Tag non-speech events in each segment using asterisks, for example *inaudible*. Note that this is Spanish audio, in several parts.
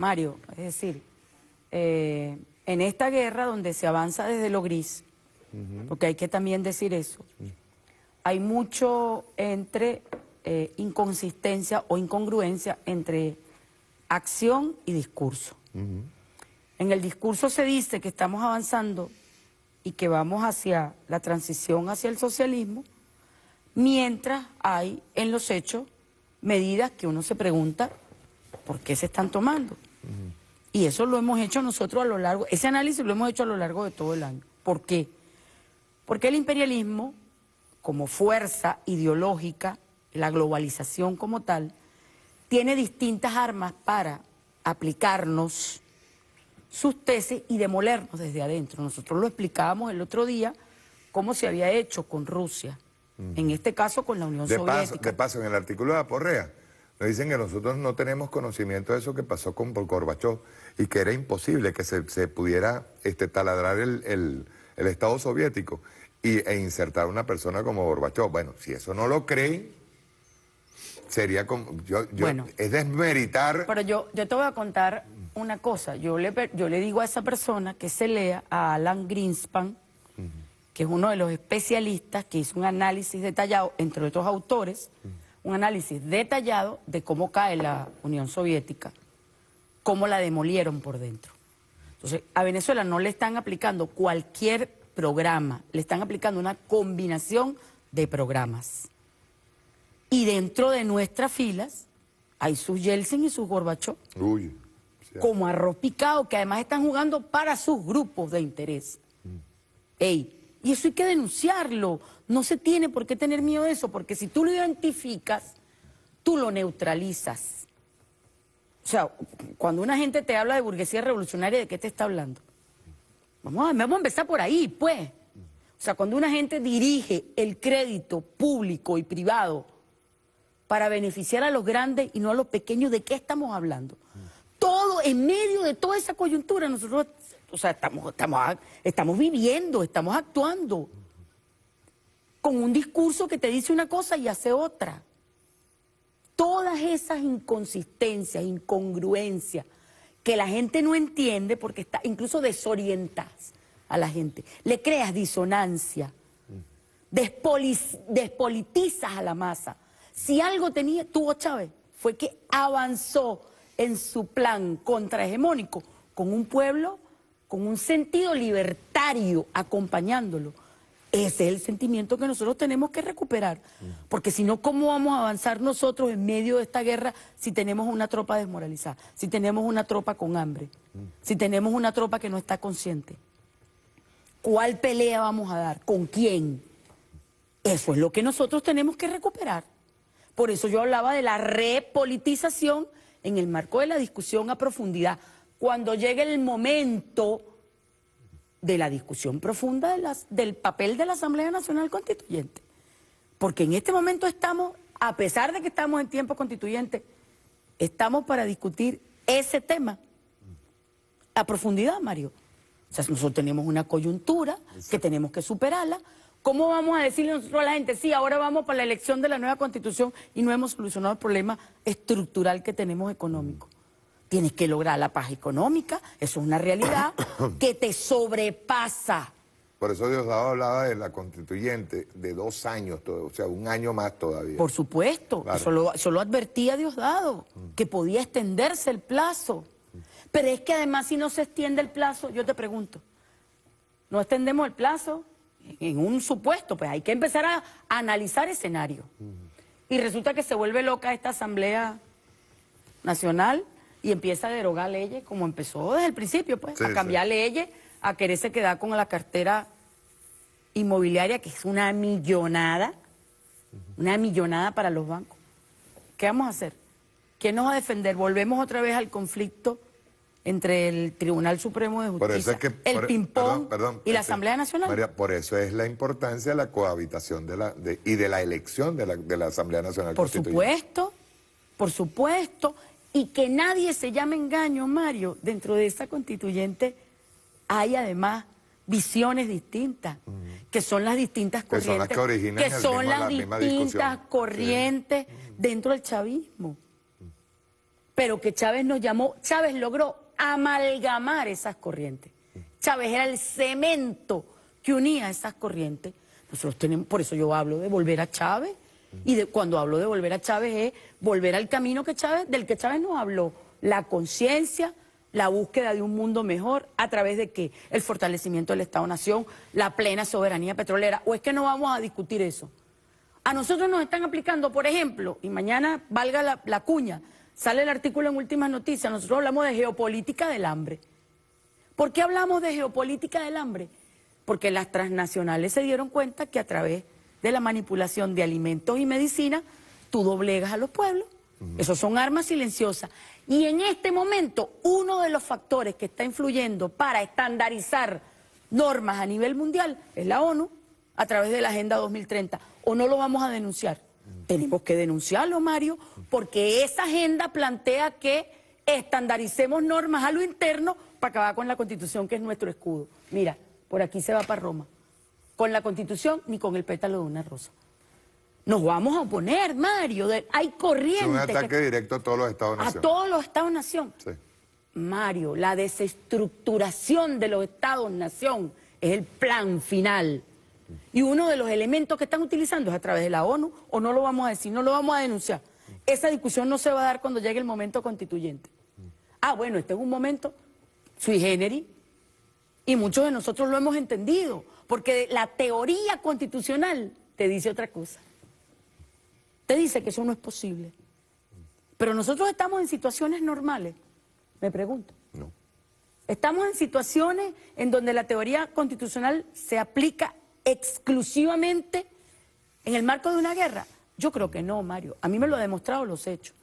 Mario. Es decir, eh, en esta guerra donde se avanza desde lo gris, porque hay que también decir eso, hay mucho entre eh, inconsistencia o incongruencia entre acción y discurso. En el discurso se dice que estamos avanzando y que vamos hacia la transición hacia el socialismo, mientras hay en los hechos medidas que uno se pregunta por qué se están tomando. Y eso lo hemos hecho nosotros a lo largo, ese análisis lo hemos hecho a lo largo de todo el año. ¿Por qué? Porque el imperialismo, como fuerza ideológica, la globalización como tal, tiene distintas armas para aplicarnos sus tesis y demolernos desde adentro. Nosotros lo explicábamos el otro día cómo se había hecho con Rusia, en este caso con la Unión Soviética. Paso, de en el artículo de Porrea, nos dicen que nosotros no tenemos conocimiento de eso que pasó con Gorbachev y que era imposible que se, pudiera este, taladrar el, Estado soviético y, e insertar a una persona como Gorbachev. Bueno, si eso no lo creen, sería como... bueno, es desmeritar... Pero yo, yo te voy a contar una cosa. Yo le, digo a esa persona que se lea a Alan Greenspan, que es uno de los especialistas que hizo un análisis detallado, entre otros autores un análisis detallado de cómo cae la Unión Soviética, cómo la demolieron por dentro. Entonces, a Venezuela no le están aplicando cualquier programa, le están aplicando una combinación de programas. Y dentro de nuestras filas hay sus Yeltsin y sus Gorbachov. Como arroz picado, que además están jugando para sus grupos de interés. Mm. Y eso hay que denunciarlo. No se tiene por qué tener miedo de eso, porque si tú lo identificas, tú lo neutralizas. O sea, cuando una gente te habla de burguesía revolucionaria, ¿de qué te está hablando? Vamos a, vamos a empezar por ahí, pues. O sea, cuando una gente dirige el crédito público y privado para beneficiar a los grandes y no a los pequeños, ¿de qué estamos hablando? Todo, en medio de toda esa coyuntura, nosotros o sea, estamos, estamos, estamos viviendo, estamos actuando con un discurso que te dice una cosa y hace otra. Todas esas inconsistencias, incongruencias, que la gente no entiende porque está, incluso desorientas a la gente, le creas disonancia, despolitizas a la masa. Si algo tenía, tuvo Chávez, fue que avanzó en su plan contrahegemónico con un pueblo con un sentido libertario acompañándolo, ese es el sentimiento que nosotros tenemos que recuperar. Porque si no, ¿cómo vamos a avanzar nosotros en medio de esta guerra si tenemos una tropa desmoralizada? Si tenemos una tropa con hambre? Si tenemos una tropa que no está consciente. ¿Cuál pelea vamos a dar? ¿Con quién? Eso es lo que nosotros tenemos que recuperar. Por eso yo hablaba de la repolitización en el marco de la discusión a profundidad cuando llegue el momento de la discusión profunda del papel de la Asamblea Nacional Constituyente. Porque en este momento estamos, a pesar de que estamos en tiempo constituyente, estamos para discutir ese tema a profundidad, Mario. O sea, nosotros tenemos una coyuntura que tenemos que superarla. ¿Cómo vamos a decirle a la gente, sí, ahora vamos para la elección de la nueva constitución y no hemos solucionado el problema estructural que tenemos económico? Tienes que lograr la paz económica, eso es una realidad *coughs* que te sobrepasa. Por eso Diosdado hablaba de la constituyente de dos años, o sea, un año más todavía. Por supuesto, solo eso, lo, advertía Diosdado, mm. que podía extenderse el plazo. Mm. Pero es que además si no se extiende el plazo, yo te pregunto, ¿no extendemos el plazo? En un supuesto, pues hay que empezar a analizar escenario. Mm. Y resulta que se vuelve loca esta Asamblea Nacional y empieza a derogar leyes como empezó desde el principio, pues, a cambiar leyes, a quererse quedar con la cartera inmobiliaria, que es una millonada, una millonada para los bancos. ¿Qué vamos a hacer? ¿Quién nos va a defender? Volvemos otra vez al conflicto entre el Tribunal Supremo de Justicia, el e- ping y la este, Asamblea Nacional. por eso es la importancia de la cohabitación de la, y de la elección de la, de la Asamblea Nacional. Por supuesto, por supuesto y que nadie se llame engaño, Mario, dentro de esa constituyente hay además visiones distintas, que son las distintas corrientes, que son las, distintas corrientes dentro del chavismo. Pero que Chávez nos llamó, Chávez logró amalgamar esas corrientes. Chávez era el cemento que unía esas corrientes. Nosotros tenemos, por eso yo hablo de volver a Chávez, y cuando hablo de volver a Chávez es volver al camino que Chávez, del que Chávez nos habló, la conciencia, la búsqueda de un mundo mejor, a través de qué? El fortalecimiento del Estado-Nación, la plena soberanía petrolera. ¿O es que no vamos a discutir eso? A nosotros nos están aplicando, por ejemplo, y mañana valga la, la cuña, sale el artículo en Últimas Noticias, nosotros hablamos de geopolítica del hambre. ¿Por qué hablamos de geopolítica del hambre? Porque las transnacionales se dieron cuenta que a través de la manipulación de alimentos y medicina, tú doblegas a los pueblos. Esos son armas silenciosas. Y en este momento, uno de los factores que está influyendo para estandarizar normas a nivel mundial es la ONU a través de la Agenda 2030. ¿O no lo vamos a denunciar? Tenemos que denunciarlo, Mario, porque esa agenda plantea que estandaricemos normas a lo interno para acabar con la constitución, que es nuestro escudo. Mira, por aquí se va para Roma con la Constitución ni con el pétalo de una rosa. Nos vamos a oponer, Mario. De... hay ...es un ataque directo a todos los Estados-nación. A todos los Estados-nación. Mario, la desestructuración de los Estados-nación es el plan final. Y uno de los elementos que están utilizando es a través de la ONU, o no lo vamos a decir, no lo vamos a denunciar. Esa discusión no se va a dar cuando llegue el momento constituyente. Ah, bueno, este es un momento sui generis, y muchos de nosotros lo hemos entendido porque la teoría constitucional te dice otra cosa. Te dice que eso no es posible. Pero nosotros estamos en situaciones normales, me pregunto. No. Estamos en situaciones en donde la teoría constitucional se aplica exclusivamente en el marco de una guerra. Yo creo que no, Mario. A mí me lo han demostrado los hechos.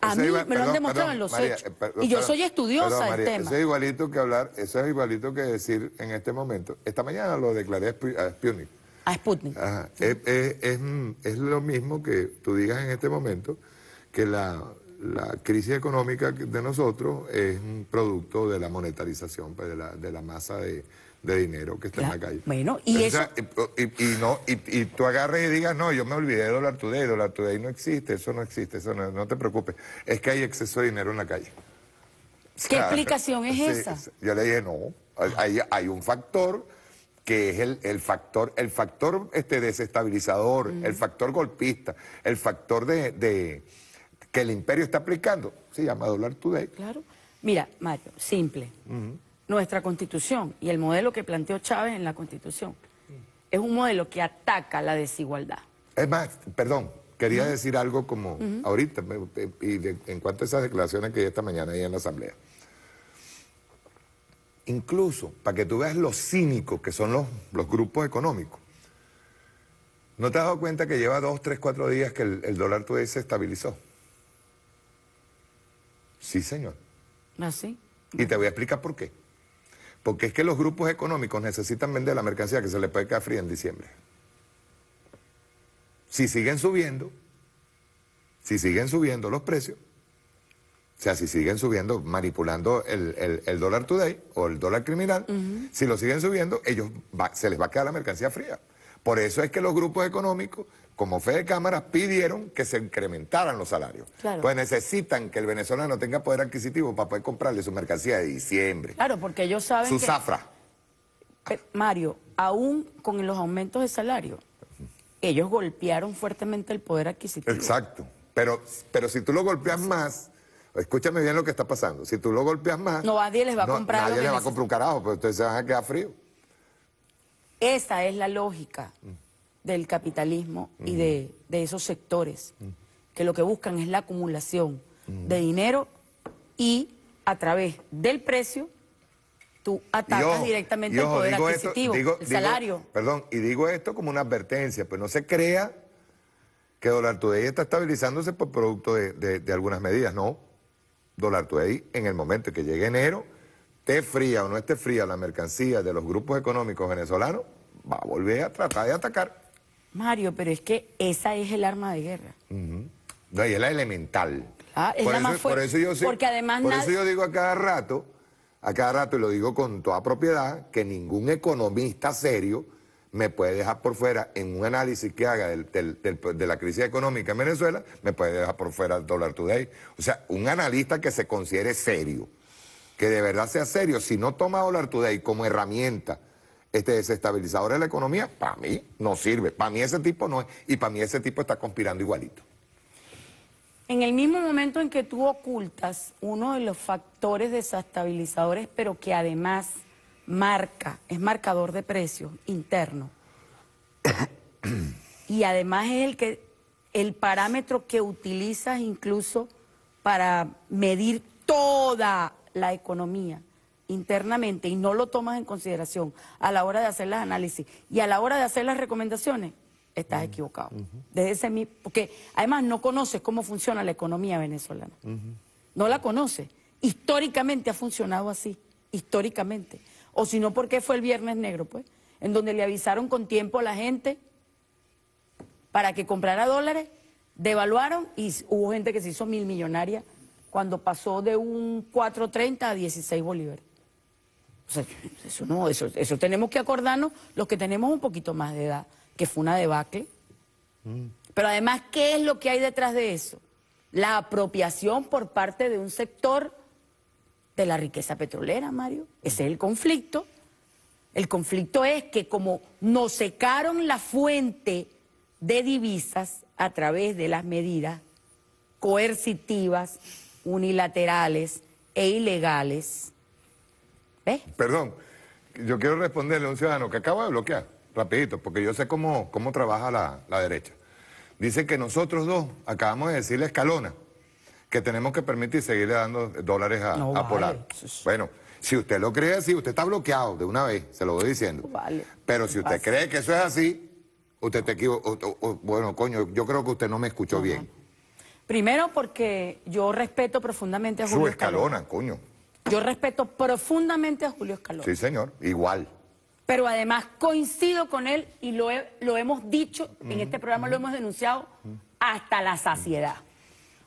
A mí me lo han demostrado en los hechos. Eh, y yo soy estudiosa del tema. Eso es igualito que hablar, eso es igualito que decir en este momento. Esta mañana lo declaré a Sputnik. A Sputnik. Mm, es, lo mismo que tú digas en este momento que la, la, crisis económica de nosotros es un producto de la monetarización, pues, de, la, de la masa de, de dinero que está en la calle. Bueno, y eso... Eh, y, no, y, tú agarres y digas, no, yo me olvidé de Dollar Today, Dollar Today no existe, eso no existe, eso no, no te preocupes. Es que hay exceso de dinero en la calle. ¿Qué explicación es esa? Yo le dije, no, hay, un factor que es el, el, factor, el factor este desestabilizador, mm. el factor golpista, el factor de, que el imperio está aplicando, se llama dólar Today. Claro. Mira, Mario, simple nuestra constitución y el modelo que planteó Chávez en la constitución. Mm. Es un modelo que ataca la desigualdad. Es más, perdón, quería decir algo como ahorita, eh, y en cuanto a esas declaraciones que di esta mañana ahí en la asamblea. Incluso, para que tú veas lo cínicos que son los, los grupos económicos, ¿no te has dado cuenta que lleva dos, tres, cuatro días que el, dólar tuve se estabilizó? Sí, señor. ¿Ah, sí? Y te voy a explicar por qué. Porque es que los grupos económicos necesitan vender la mercancía que se les puede quedar fría en diciembre. Si siguen subiendo, si siguen subiendo los precios, o sea, si siguen subiendo, manipulando el, dólar today o el dólar criminal, si lo siguen subiendo, ellos se les va a quedar la mercancía fría. Por eso es que los grupos económicos como fe de Cámaras, pidieron que se incrementaran los salarios. Claro. Pues necesitan que el venezolano tenga poder adquisitivo para poder comprarle su mercancía de diciembre. Claro, porque ellos saben Su zafra. Mario, aún con los aumentos de salario, ellos golpearon fuertemente el poder adquisitivo. Exacto. Pero, pero si tú lo golpeas más, escúchame bien lo que está pasando. Si tú lo golpeas más... No, nadie les va a comprar Nadie les va a comprar un carajo, pero ustedes se van a quedar fríos. Esa es la lógica. Mm del capitalismo y de, esos sectores, que lo que buscan es la acumulación de dinero y a través del precio tú atacas directamente el poder adquisitivo, el salario. Perdón, y digo esto como una advertencia, pues no se crea que Dólar Today está estabilizándose por producto de, algunas medidas, no. Dólar Today, en el momento que llegue enero, esté fría o no esté fría la mercancía de los grupos económicos venezolanos, va a volver a tratar de atacar. Mario, pero es que esa es el arma de guerra. No, y es la elemental. Ah, es por, eso, por yo yo digo a cada rato, a cada rato, y lo digo con toda propiedad, que ningún economista serio me puede dejar por fuera en un análisis que haga de la crisis económica en Venezuela, me puede dejar por fuera el dólar today. O sea, un analista que se considere serio, que de verdad sea serio, si no toma dólar today como herramienta, este desestabilizador de la economía, para mí no sirve. Para mí ese tipo no es. Y para mí ese tipo está conspirando igualito. En el mismo momento en que tú ocultas uno de los factores desestabilizadores, pero que además marca, es marcador de precios interno. *coughs* y además es el que el parámetro que utilizas incluso para medir toda la economía internamente y no lo tomas en consideración a la hora de hacer las análisis y a la hora de hacer las recomendaciones, estás equivocado. Desde ese porque además no conoces cómo funciona la economía venezolana. No la conoces. Históricamente ha funcionado así, históricamente. O si no, porque fue el Viernes Negro, pues? En donde le avisaron con tiempo a la gente para que comprara dólares, devaluaron y hubo gente que se hizo mil millonaria cuando pasó de un 4.30 a 16 bolívares. O sea, *laughs* eso no, eso, eso tenemos que acordarnos los que tenemos un poquito más de edad, que fue una debacle. Mm. Pero además, ¿qué es lo que hay detrás de eso? La apropiación por parte de un sector de la riqueza petrolera, Mario. Ese es el conflicto. El conflicto es que como nos secaron la fuente de divisas a través de las medidas coercitivas, unilaterales e ilegales, Perdón, yo quiero responderle a un ciudadano que acaba de bloquear, rapidito, porque yo sé cómo, cómo trabaja la, derecha. Dice que nosotros dos acabamos de decirle a Escalona que tenemos que permitir seguirle dando dólares a, Polaro. Polar. Bueno, si usted lo cree así, usted está bloqueado de una vez, se lo voy diciendo. Pero si usted cree que eso es así, usted te equivoca. Bueno, coño, yo creo que usted no me escuchó bien. Primero porque yo respeto profundamente a Julio Su Escalona. coño. Yo respeto profundamente a Julio Escalón. Sí, señor, igual. Pero además coincido con él y lo, lo hemos dicho, en este programa lo hemos denunciado hasta la saciedad.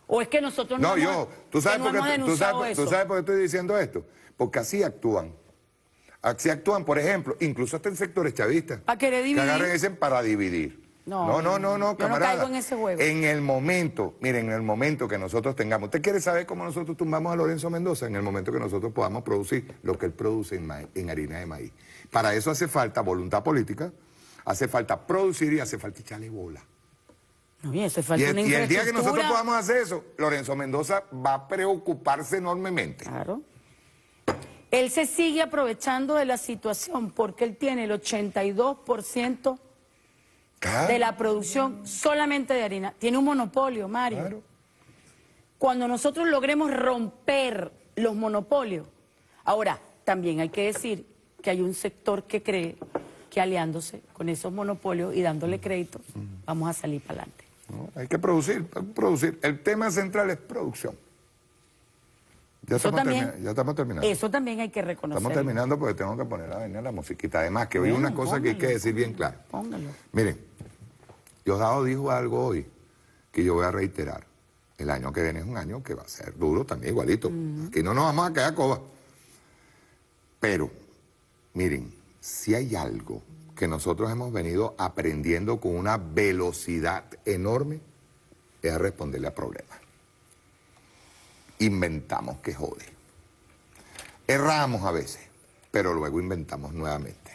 ¿O es que nosotros no, no yo, ¿tú sabes, por qué, ¿tú sabes por estoy diciendo esto? Porque así actúan. Así actúan, por ejemplo, incluso hasta en sectores chavistas. ¿Para que dividir? Que agarren ese para dividir. No, no, no, no, camarada. no caigo en ese juego. En el momento, miren, en el momento que nosotros tengamos. ¿Usted quiere saber cómo nosotros tumbamos a Lorenzo Mendoza? En el momento que nosotros podamos producir lo que él produce en, harina de maíz. Para eso hace falta voluntad política, hace falta producir y hace falta echarle bola. No, y, hace falta y el día que nosotros podamos hacer eso, Lorenzo Mendoza va a preocuparse enormemente. Claro. Él se sigue aprovechando de la situación porque él tiene el 82% de la producción solamente de harina. Tiene un monopolio, Mario. Cuando nosotros logremos romper los monopolios, ahora también hay que decir que hay un sector que cree que aliándose con esos monopolios y dándole crédito, vamos a salir para adelante. hay que producir, producir. El tema central es producción. Ya estamos, terminando. Eso también hay que reconocer. Estamos terminando porque tengo que poner a venir la musiquita. Además, que hoy una cosa que hay que decir bien claro. pónganlo Miren, Diosdado dijo algo hoy que yo voy a reiterar. El año que viene es un año que va a ser duro también, igualito. Mm. Aquí no nos vamos a quedar coba. Pero, miren, si hay algo que nosotros hemos venido aprendiendo con una velocidad enorme, es a responderle a problemas. Inventamos que jode. Erramos a veces, pero luego inventamos nuevamente.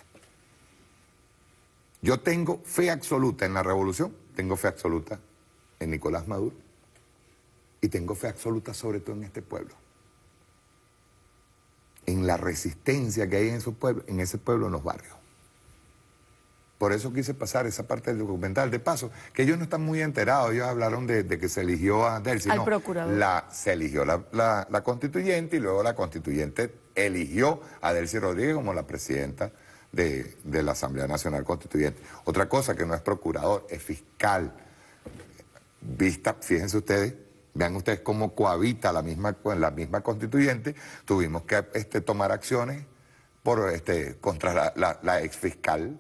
Yo tengo fe absoluta en la revolución, tengo fe absoluta en Nicolás Maduro y tengo fe absoluta sobre todo en este pueblo. En la resistencia que hay en, su pueblo, en ese pueblo, en los barrios. Por eso quise pasar esa parte del documental. De paso, que ellos no están muy enterados, ellos hablaron de, que se eligió a Delcy. Al no, procurador. La, se eligió la, la, constituyente y luego la constituyente eligió a Delcy Rodríguez como la presidenta de, la Asamblea Nacional Constituyente. Otra cosa que no es procurador, es fiscal. Vista, fíjense ustedes, vean ustedes cómo cohabita la misma, la misma constituyente, tuvimos que este, tomar acciones por, este, contra la, la, la ex fiscal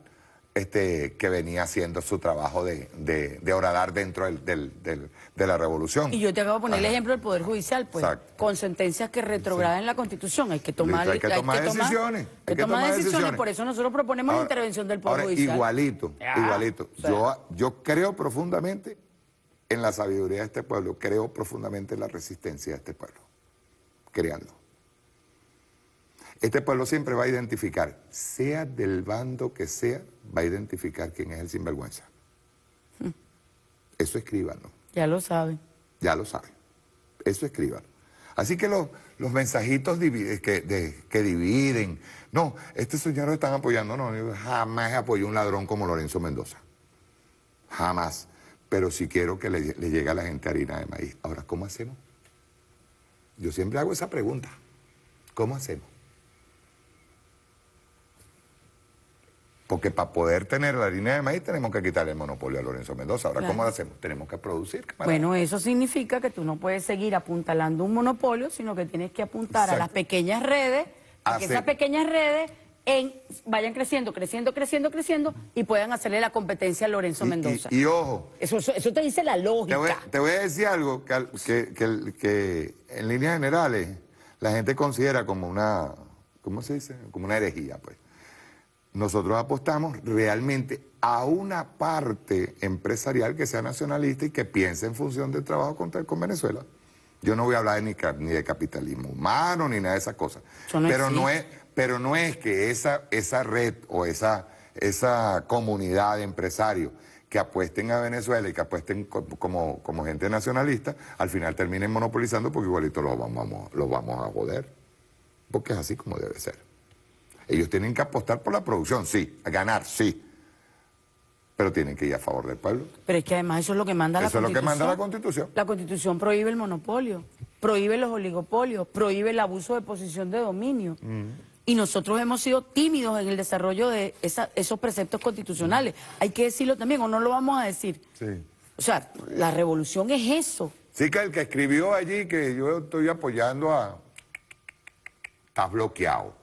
este, que venía haciendo su trabajo de, de, oradar dentro del, de la revolución. Y yo te acabo de poner el ejemplo del Poder Judicial, pues, con sentencias que retrogradan la Constitución. Hay que tomar, hay que tomar decisiones. hay que tomar decisiones. Por eso nosotros proponemos la intervención del Poder Judicial. Igualito, igualito. yo, yo creo profundamente en la sabiduría de este pueblo, creo profundamente en la resistencia de este pueblo. Creando. Este pueblo siempre va a identificar, sea del bando que sea, va a identificar quién es el sinvergüenza. Eso escríbanlo. Ya lo saben. Ya lo saben. Eso escríbanlo. Así que los, mensajitos que, dividen, no, este señor están apoyando, no, yo jamás apoyó un ladrón como Lorenzo Mendoza. Jamás. Pero sí quiero que le llegue a la gente harina de maíz. Ahora, ¿cómo hacemos? Yo siempre hago esa pregunta. ¿Cómo hacemos? Porque para poder tener la línea de maíz tenemos que quitarle el monopolio a Lorenzo Mendoza. Ahora, ¿cómo lo hacemos? Tenemos que producir. Bueno, eso significa que tú no puedes seguir apuntalando un monopolio, sino que tienes que apuntar a las pequeñas redes, a que esas pequeñas redes vayan creciendo, creciendo, creciendo, creciendo y puedan hacerle la competencia a Lorenzo Mendoza. Y, ojo. Eso, te dice la lógica. Te voy, a decir algo que, que, en líneas generales la gente considera como una, ¿cómo se dice? Como una herejía, pues. Nosotros apostamos realmente a una parte empresarial que sea nacionalista y que piense en función del trabajo contra, con Venezuela. Yo no voy a hablar de ni, de capitalismo humano ni nada de esas cosas. pero, no es, pero no es que esa, esa red o esa, esa comunidad de empresarios que apuesten a Venezuela y que apuesten como, como gente nacionalista, al final terminen monopolizando porque igualito los vamos, los vamos a joder. Porque es así como debe ser. Ellos tienen que apostar por la producción, sí, ganar, sí. Pero tienen que ir a favor del pueblo. Pero es que además eso es lo que manda la Constitución. Eso es lo que manda la Constitución. La Constitución prohíbe el monopolio, prohíbe los oligopolios, prohíbe el abuso de posición de dominio. Mm. Y nosotros hemos sido tímidos en el desarrollo de esos preceptos constitucionales. Mm. Hay que decirlo también, o no lo vamos a decir. Sí. O sea, la revolución es eso. Sí, que el que escribió allí que yo estoy apoyando a... Está bloqueado.